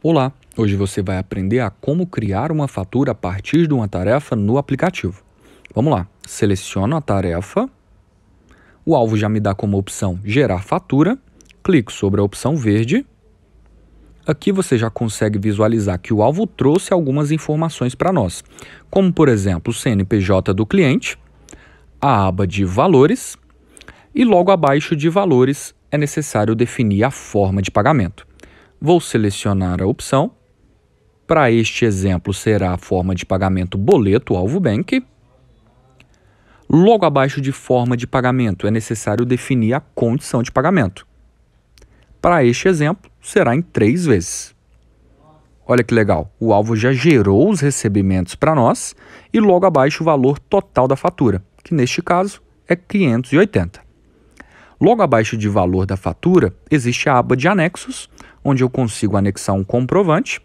Olá, hoje você vai aprender a como criar uma fatura a partir de uma tarefa no aplicativo. Vamos lá, seleciono a tarefa, o alvo já me dá como opção gerar fatura, clico sobre a opção verde. Aqui você já consegue visualizar que o alvo trouxe algumas informações para nós, como por exemplo o CNPJ do cliente, a aba de valores e logo abaixo de valores é necessário definir a forma de pagamento. Vou selecionar a opção. Para este exemplo, será a forma de pagamento boleto alvo bank. Logo abaixo de forma de pagamento, é necessário definir a condição de pagamento. Para este exemplo, será em três vezes. Olha que legal, o alvo já gerou os recebimentos para nós e logo abaixo o valor total da fatura, que neste caso é 580. Logo abaixo de valor da fatura existe a aba de anexos, onde eu consigo anexar um comprovante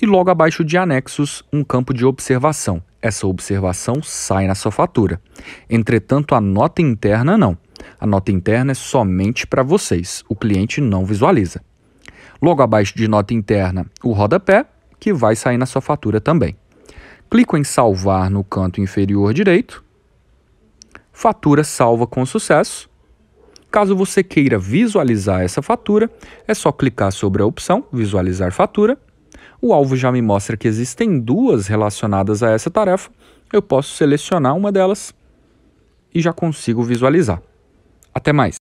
e logo abaixo de anexos um campo de observação. Essa observação sai na sua fatura. Entretanto, a nota interna não. A nota interna é somente para vocês, o cliente não visualiza. Logo abaixo de nota interna, o rodapé, que vai sair na sua fatura também. Clico em salvar no canto inferior direito. Fatura salva com sucesso. Caso você queira visualizar essa fatura, é só clicar sobre a opção Visualizar fatura. O alvo já me mostra que existem duas relacionadas a essa tarefa. Eu posso selecionar uma delas e já consigo visualizar. Até mais!